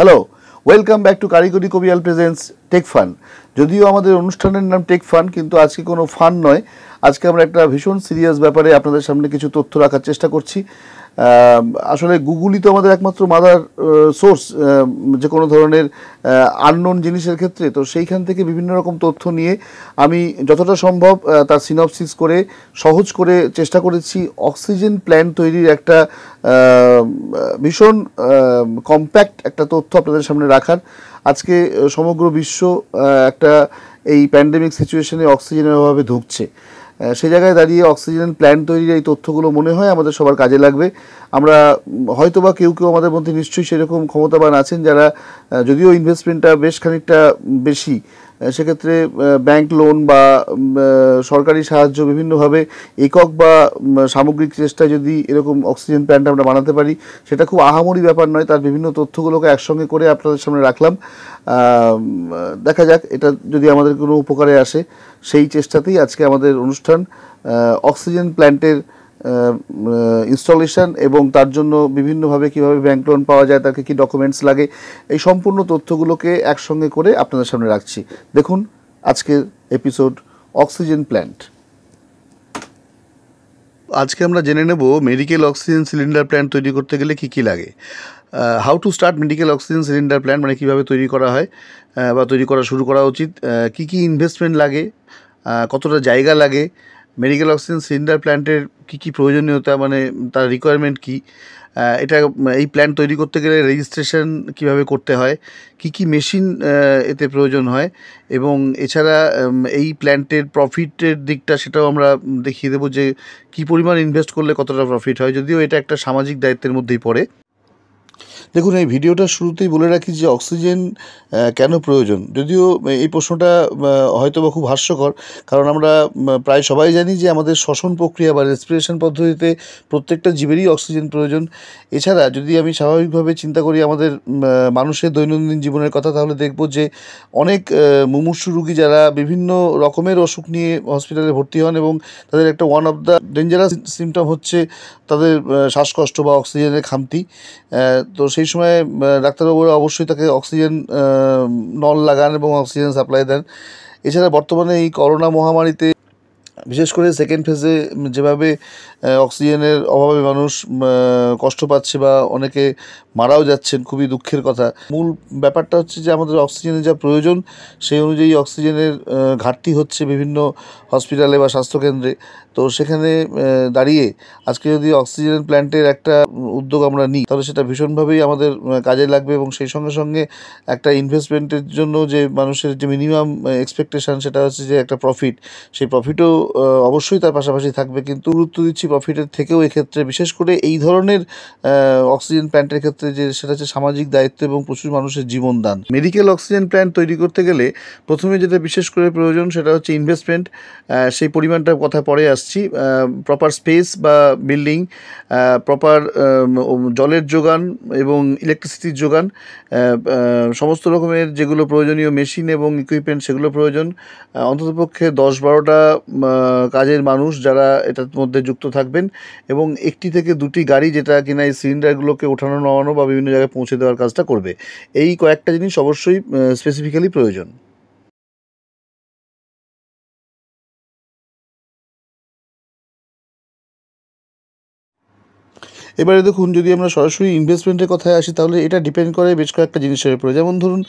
hello welcome back to কারিগরি কবিয়াল presence take fun যদিও আমাদের অনুষ্ঠানের নাম টেক ফান কিন্তু আজকে কোনো ফান নয় আজকে আমরা একটা ভীষণ সিরিয়াস ব্যাপারে আপনাদের সামনে কিছু তথ্য রাখার চেষ্টা করছি আসলে গুগলই তো আমাদের একমাত্র মাদার সোর্স যে কোনো ধরনের আননোন জিনিসের ক্ষেত্রে তো সেইখান থেকে বিভিন্ন রকম তথ্য নিয়ে আমি যতটা সম্ভব তার সিনপসিস করে সহজ করে চেষ্টা করেছি অক্সিজেন প্ল্যান তৈরির একটা ভীষণ কম্প্যাক্ট একটা তথ্য আপনাদের সামনে রাখার আজকে সমগ্র বিশ্ব একটা এই প্যান্ডেমিক সিচুয়েশনে অক্সিজেনের অভাবে ধুঁকছে সে জায়গায় দাঁড়িয়ে অক্সিজেন প্ল্যান্ট তৈরির এই তথ্যগুলো মনে হয় আমাদের সবার কাজে লাগবে আমরা হয়তোবা কেউ কেউ আমাদের মধ্যে নিশ্চয়ই সেরকম ক্ষমতাবান আছেন যারা যদিও ইনভেস্টমেন্টটা বেশ খানিকটা বেশি সেক্ষেত্রে ব্যাংক লোন বা সরকারি সাহায্য বিভিন্নভাবে একক বা সামগ্রিক চেষ্টায় যদি এরকম অক্সিজেন প্ল্যান্ট আমরা বানাতে পারি সেটা খুব আহামরি ব্যাপার নয় তার বিভিন্ন তথ্যগুলোকে একসঙ্গে করে আপনাদের সামনে রাখলাম দেখা যাক এটা যদি আমাদের কোনো উপকারে আসে সেই চেষ্টাতেই আজকে আমাদের অনুষ্ঠান অক্সিজেন প্ল্যান্টের ইনস্টলেশন এবং তার জন্য বিভিন্নভাবে কিভাবে ব্যাংক লোন পাওয়া যায় তাকে কি ডকুমেন্টস লাগে এই সম্পূর্ণ তথ্যগুলোকে একসঙ্গে করে আপনাদের সামনে রাখছি দেখুন আজকের এপিসোড অক্সিজেন প্ল্যান্ট আজকে আমরা জেনে নেব মেডিকেল অক্সিজেন সিলিন্ডার প্ল্যান্ট তৈরি করতে গেলে কি কি লাগে how to start medical oxygen cylinder plant মানে কীভাবে তৈরি করা হয় বা তৈরি করা শুরু করা উচিত কি কি ইনভেস্টমেন্ট লাগে কতটা জায়গা লাগে মেডিকেল অক্সিজেন সিলিন্ডার প্ল্যান্টের কী কী প্রয়োজনীয়তা মানে তার রিকোয়ারমেন্ট কী এটা এই প্ল্যান তৈরি করতে গেলে রেজিস্ট্রেশন কিভাবে করতে হয় কি কি মেশিন এতে প্রয়োজন হয় এবং এছাড়া এই প্ল্যান্টের প্রফিটের দিকটা সেটাও আমরা দেখিয়ে দেবো যে কি পরিমাণ ইনভেস্ট করলে কতটা প্রফিট হয় যদিও এটা একটা সামাজিক দায়িত্বের মধ্যেই পড়ে দেখুন এই ভিডিওটা শুরুতেই বলে রাখি যে অক্সিজেন কেন প্রয়োজন যদিও এই প্রশ্নটা হয়তো বা খুব হাস্যকর কারণ আমরা প্রায় সবাই জানি যে আমাদের শ্বসন প্রক্রিয়া বা রেসপিরেশন পদ্ধতিতে প্রত্যেকটা জীবেরই অক্সিজেন প্রয়োজন এছাড়া যদি আমি স্বাভাবিকভাবে চিন্তা করি আমাদের মানুষের দৈনন্দিন জীবনের কথা তাহলে দেখব যে অনেক মুমূর্ষু রুগী যারা বিভিন্ন রকমের অসুখ নিয়ে হসপিটালে ভর্তি হন এবং তাদের একটা one of the dangerous symptom হচ্ছে তাদের শ্বাসকষ্ট বা অক্সিজেনের খামতি তো সেই সময় ডাক্তারবাবুরা অবশ্যই তাকে অক্সিজেন নল লাগান এবং অক্সিজেন সাপ্লাই দেন এছাড়া বর্তমানে এই করোনা মহামারীতে বিশেষ করে সেকেন্ড ফেজে যেভাবে অক্সিজেনের অভাবে মানুষ কষ্ট পাচ্ছে বা অনেকে মারাও যাচ্ছেন খুবই দুঃখের কথা মূল ব্যাপারটা হচ্ছে যে আমাদের অক্সিজেনের যা প্রয়োজন সেই অনুযায়ী অক্সিজেনের ঘাটতি হচ্ছে বিভিন্ন হসপিটালে বা স্বাস্থ্যকেন্দ্রে তো সেখানে দাঁড়িয়ে আজকে যদি অক্সিজেন প্ল্যান্টের একটা উদ্যোগ আমরা নিই তাহলে সেটা ভীষণভাবেই আমাদের কাজে লাগবে এবং সেই সঙ্গে সঙ্গে একটা ইনভেস্টমেন্টের জন্য যে মানুষের যে মিনিমাম এক্সপেকটেশান সেটা হচ্ছে যে একটা প্রফিট সেই প্রফিটও অবশ্যই তার পাশাপাশি থাকবে কিন্তু গুরুত্ব দিচ্ছি প্রফিটের থেকেও এক্ষেত্রে বিশেষ করে এই ধরনের অক্সিজেন প্ল্যান্টের ক্ষেত্রে যে সেটা হচ্ছে সামাজিক দায়িত্ব এবং প্রচুর মানুষের জীবনদান মেডিকেল অক্সিজেন প্ল্যান্ট তৈরি করতে গেলে প্রথমে যেটা বিশেষ করে প্রয়োজন সেটা হচ্ছে ইনভেস্টমেন্ট সেই পরিমাণটার কথা পরে আসছি প্রপার স্পেস বা বিল্ডিং প্রপার জলের যোগান এবং ইলেকট্রিসিটির যোগান সমস্ত রকমের যেগুলো প্রয়োজনীয় মেশিন এবং ইকুইপমেন্ট সেগুলো প্রয়োজন অন্ততপক্ষে দশ বারোটা কাজের মানুষ যারা এটার মধ্যে যুক্ত থাকে থাকবেন এবং একটি থেকে দুটি গাড়ি যেটা কিনা এই সিলিন্ডারগুলোকে ওঠানো নামানো বা বিভিন্ন জায়গায় পৌঁছে দেওয়ার কাজটা করবে এই কয়েকটা জিনিস অবশ্যই স্পেসিফিক্যালি প্রয়োজন এবারে দেখুন যদি আমরা সরাসরি ইনভেস্টমেন্টের কথায় আসি তাহলে এটা ডিপেন্ড করে বেশ কয়েকটা জিনিসের উপরে যেমন ধরুন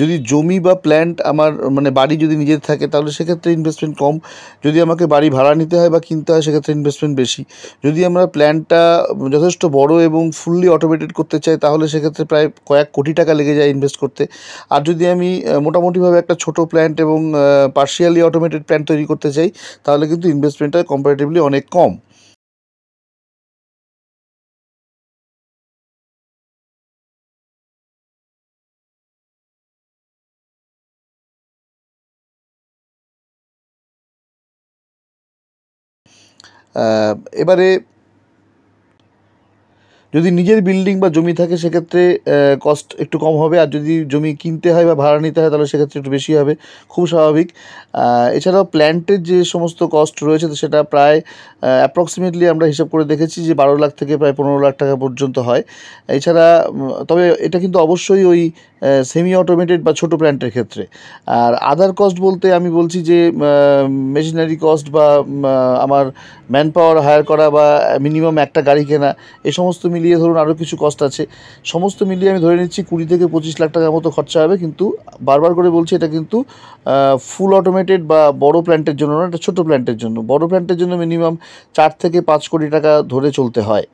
যদি জমি বা প্ল্যান্ট আমার মানে বাড়ি যদি নিজের থাকে তাহলে সেক্ষেত্রে ইনভেস্টমেন্ট কম যদি আমাকে বাড়ি ভাড়া নিতে হয় বা কিনতে হয় সেক্ষেত্রে ইনভেস্টমেন্ট বেশি যদি আমরা প্ল্যান্টটা যথেষ্ট বড় এবং ফুললি অটোমেটেড করতে চাই তাহলে সেক্ষেত্রে প্রায় কয়েক কোটি টাকা লেগে যায় ইনভেস্ট করতে আর যদি আমি মোটামুটিভাবে একটা ছোট প্ল্যান্ট এবং পার্শিয়ালি অটোমেটেড প্ল্যান্ট তৈরি করতে চাই তাহলে কিন্তু ইনভেস্টমেন্টটা কম্পারেটিভলি অনেক কম এবারে যদি নিজের বিল্ডিং বা জমি থাকে সেক্ষেত্রে কস্ট একটু কম হবে আর যদি জমি কিনতে হয় বা ভাড়া নিতে হয় তাহলে সেক্ষেত্রে একটু বেশি হবে খুব স্বাভাবিক এছাড়াও প্ল্যান্টের যে সমস্ত কস্ট রয়েছে সেটা প্রায় অ্যাপ্রক্সিমেটলি আমরা হিসাব করে দেখেছি যে বারো লাখ থেকে প্রায় পনেরো লাখ টাকা পর্যন্ত হয় এছাড়া তবে এটা কিন্তু অবশ্যই ওই সেমি অটোমেটেড বা ছোট প্ল্যান্টের ক্ষেত্রে আর আদার কস্ট বলতে আমি বলছি যে মেশিনারি কস্ট বা আমার ম্যান পাওয়ার হায়ার করা বা মিনিমাম একটা গাড়ি কেনা এ সমস্ত মিলিয়ে ধরুন আরও কিছু কস্ট আছে সমস্ত মিলিয়ে আমি ধরে নিচ্ছি কুড়ি থেকে পঁচিশ লাখ টাকার মতো খরচা হবে কিন্তু বারবার করে বলছি এটা কিন্তু ফুল অটোমেটেড বা বড় প্ল্যান্টের জন্য না এটা ছোটো প্ল্যান্টের জন্য বড় প্ল্যান্টের জন্য মিনিমাম চার থেকে পাঁচ কোটি টাকা ধরে চলতে হয়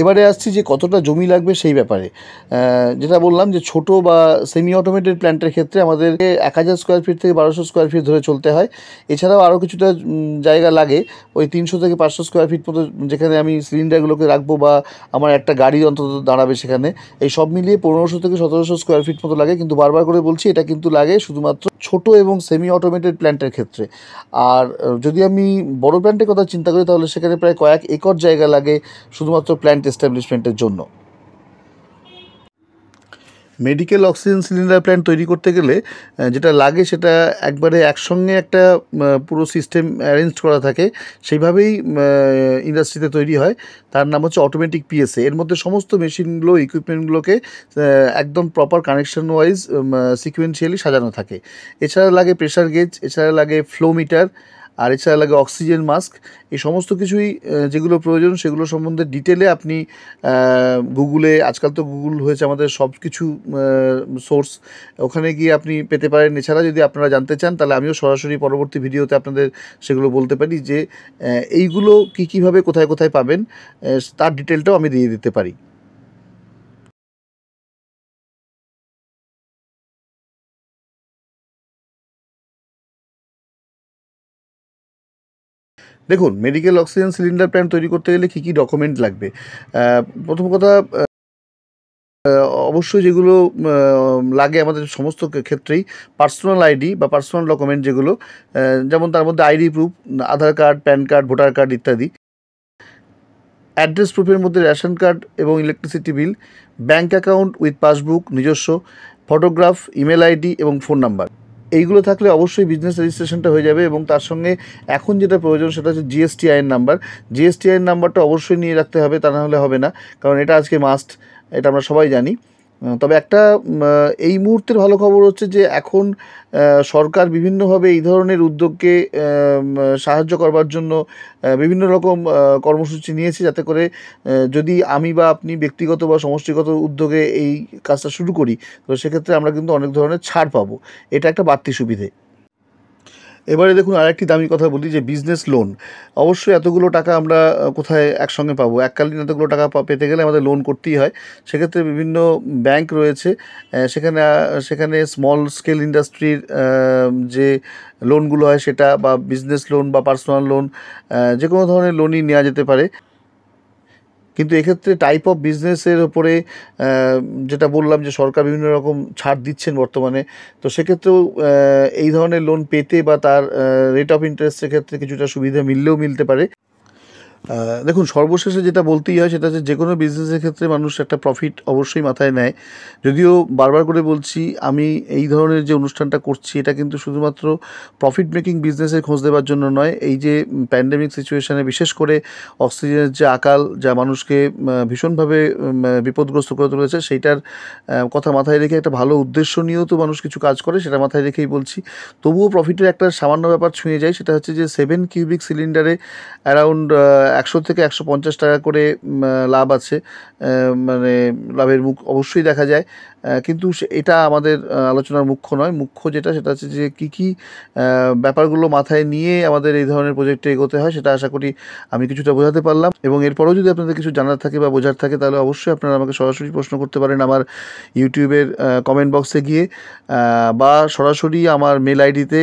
এবারে আসছি যে কতটা জমি লাগবে সেই ব্যাপারে যেটা বললাম যে ছোট বা সেমি অটোমেটেড প্ল্যান্টের ক্ষেত্রে আমাদেরকে এক হাজার স্কোয়ার ফিট থেকে বারোশো স্কোয়ার ফিট ধরে চলতে হয় এছাড়াও আরও কিছুটা জায়গা লাগে ওই তিনশো থেকে পাঁচশো স্কোয়ার ফিট মতো যেখানে আমি সিলিন্ডারগুলোকে রাখবো বা আমার একটা গাড়ি অন্তত দাঁড়াবে সেখানে এই সব মিলিয়ে পনেরোশো থেকে সতেরোশো স্কোয়ার ফিট মতো লাগে কিন্তু বারবার করে বলছি এটা কিন্তু লাগে শুধুমাত্র ছোট এবং সেমি অটোমেটেড প্ল্যান্টের ক্ষেত্রে আর যদি আমি বড় প্ল্যান্টের কথা চিন্তা করি তাহলে সেখানে প্রায় কয়েক একর জায়গা লাগে শুধুমাত্র প্ল্যান্ট এস্টাবলিশমেন্টের জন্য মেডিকেল অক্সিজেন সিলিন্ডার প্ল্যান্ট তৈরি করতে গেলে যেটা লাগে সেটা একবারে একসঙ্গে একটা পুরো সিস্টেম অ্যারেঞ্জ করা থাকে সেইভাবেই ইন্ডাস্ট্রিতে তৈরি হয় তার নাম হচ্ছে অটোমেটিক পিএসএ এর মধ্যে সমস্ত মেশিনগুলো ইকুইপমেন্টগুলোকে একদম প্রপার কানেকশন ওয়াইজ সিকুয়েন্সিয়ালি সাজানো থাকে এছাড়া লাগে প্রেশার গেজ এছাড়া লাগে ফ্লো মিটার আর এছাড়া লাগে অক্সিজেন মাস্ক এই সমস্ত কিছুই যেগুলো প্রয়োজন সেগুলো সম্বন্ধে ডিটেলে আপনি গুগলে আজকাল তো গুগল হয়েছে আমাদের সব কিছু সোর্স ওখানে গিয়ে আপনি পেতে পারেন এছাড়া যদি আপনারা জানতে চান তাহলে আমিও সরাসরি পরবর্তী ভিডিওতে আপনাদের সেগুলো বলতে পারি যে এইগুলো কী কীভাবে কোথায় কোথায় পাবেন তার ডিটেলটাও আমি দিয়ে দিতে পারি দেখুন মেডিকেল অক্সিজেন সিলিন্ডার প্ল্যান্ট তৈরি করতে গেলে কী কী ডকুমেন্ট লাগবে প্রথম কথা অবশ্যই যেগুলো লাগে আমাদের সমস্ত ক্ষেত্রেই পার্সোনাল আইডি বা পার্সোনাল ডকুমেন্ট যেগুলো যেমন তার মধ্যে ID proof Aadhaar card PAN card voter card ইত্যাদি অ্যাড্রেস প্রুফের মধ্যে রেশন কার্ড এবং electricity bill bank account with passbook নিজস্ব ফটোগ্রাফ ইমেল আইডি এবং ফোন নাম্বার এইগুলো থাকলে অবশ্যই বিজনেস রেজিস্ট্রেশনটা হয়ে যাবে এবং তার সঙ্গে এখন যেটা প্রয়োজন সেটা হচ্ছে জিএসটি আইন নাম্বার জিএসটি আইন নাম্বারটা অবশ্যই নিয়ে রাখতে হবে তা না হলে হবে না কারণ এটা আজকে মাস্ট এটা আমরা সবাই জানি তবে একটা এই মুহূর্তের ভালো খবর হচ্ছে যে এখন সরকার বিভিন্নভাবে এই ধরনের উদ্যোগকে সাহায্য করবার জন্য বিভিন্ন রকম কর্মসূচি নিয়েছে যাতে করে যদি আমি বা আপনি ব্যক্তিগত বা সমষ্টিগত উদ্যোগে এই কাজটা শুরু করি তো সেক্ষেত্রে আমরা কিন্তু অনেক ধরনের ছাড় পাবো এটা একটা বাড়তি সুবিধে এবারে দেখুন আরেকটি দামি কথা বলি যে বিজনেস লোন অবশ্যই এতগুলো টাকা আমরা কোথায় একসঙ্গে পাবো এককালীন এতগুলো টাকা পেতে গেলে আমাদের লোন করতেই হয় সেক্ষেত্রে বিভিন্ন ব্যাংক রয়েছে সেখানে সেখানে স্মল স্কেল ইন্ডাস্ট্রির যে লোনগুলো হয় সেটা বা বিজনেস লোন বা পার্সোনাল লোন যে কোনো ধরনের লোনই নেওয়া যেতে পারে কিন্তু এক্ষেত্রে টাইপ অফ বিজনেসের ওপরে যেটা বললাম যে সরকার বিভিন্ন রকম ছাড় দিচ্ছেন বর্তমানে তো সেক্ষেত্রেও এই ধরনের লোন পেতে বা তার রেট অফ ইন্টারেস্টের ক্ষেত্রে কিছুটা সুবিধা মিললেও মিলতে পারে দেখুন সর্বশেষে যেটা বলতেই হয় সেটা হচ্ছে যে কোনো বিজনেসের ক্ষেত্রে মানুষ একটা প্রফিট অবশ্যই মাথায় নেয় যদিও বারবার করে বলছি আমি এই ধরনের যে অনুষ্ঠানটা করছি এটা কিন্তু শুধুমাত্র প্রফিট মেকিং বিজনেসের খোঁজ দেওয়ার জন্য নয় এই যে প্যান্ডেমিক সিচুয়েশানে বিশেষ করে অক্সিজেনের যে আকাল যা মানুষকে ভীষণভাবে বিপদগ্রস্ত করে তুলেছে সেইটার কথা মাথায় রেখে একটা ভালো উদ্দেশ্য নিয়েও তো মানুষ কিছু কাজ করে সেটা মাথায় রেখেই বলছি তবুও প্রফিটের একটা সামান্য ব্যাপার ছুঁয়ে যায় সেটা হচ্ছে যে সেভেন কিউবিক সিলিন্ডারে অ্যারাউন্ড একশো থেকে একশো পঞ্চাশ টাকা করে লাভ আছে মানে লাভের মুখ অবশ্যই দেখা যায় কিন্তু এটা আমাদের আলোচনার মুখ্য নয় মুখ্য যেটা সেটা হচ্ছে যে কী কী ব্যাপারগুলো মাথায় নিয়ে আমাদের এই ধরনের প্রজেক্টে এগোতে হয় সেটা আশা করি আমি কিছুটা বোঝাতে পারলাম এবং এরপরেও যদি আপনাদের কিছু জানার থাকে বা বোঝার থাকে তাহলে অবশ্যই আপনারা আমাকে সরাসরি প্রশ্ন করতে পারেন আমার ইউটিউবের কমেন্ট বক্সে গিয়ে বা সরাসরি আমার মেল আইডিতে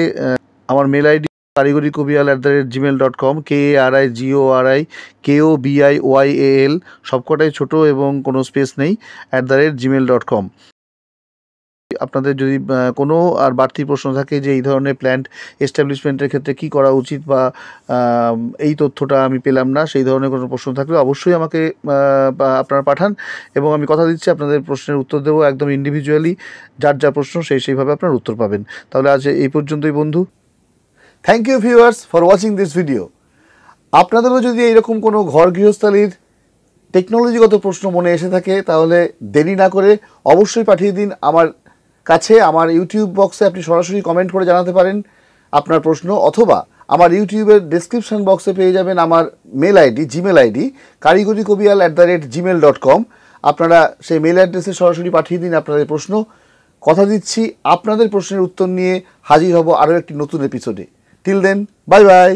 আমার mail ID Karigori Kobiyal at the rate Gmail dot com K R I G O R I K O B I Y এ এল সবকটাই ছোটো এবং কোনো স্পেস নেই at the rate Gmail dot com আপনাদের যদি কোনো আর বাড়তি প্রশ্ন থাকে যে এই ধরনের প্ল্যান্ট এস্টাবলিশমেন্টের ক্ষেত্রে কি করা উচিত বা এই তথ্যটা আমি পেলাম না সেই ধরনের কোনো প্রশ্ন থাকলে অবশ্যই আমাকে আপনারা পাঠান এবং আমি কথা দিচ্ছি আপনাদের প্রশ্নের উত্তর দেবো একদম ইন্ডিভিজুয়ালি যার যা প্রশ্ন সেই সেইভাবে আপনার উত্তর পাবেন তাহলে আজ এই পর্যন্তই বন্ধু thank you viewers for watching this video আপনাদেরও যদি এইরকম কোনো ঘর গৃহস্থালির টেকনোলজিগত প্রশ্ন মনে এসে থাকে তাহলে দেরি না করে অবশ্যই পাঠিয়ে দিন আমার কাছে আমার ইউটিউব বক্সে আপনি সরাসরি কমেন্ট করে জানাতে পারেন আপনার প্রশ্ন অথবা আমার ইউটিউবের ডিসক্রিপশান বক্সে পেয়ে যাবেন আমার mail ID Gmail ID Karigori Kobiyal at the rate Gmail dot com আপনারা সেই মেল অ্যাড্রেসে সরাসরি পাঠিয়ে দিন আপনাদের প্রশ্ন কথা দিচ্ছি আপনাদের প্রশ্নের উত্তর নিয়ে হাজির হব আরও একটি নতুন এপিসোডে টিল দেন বাই বাই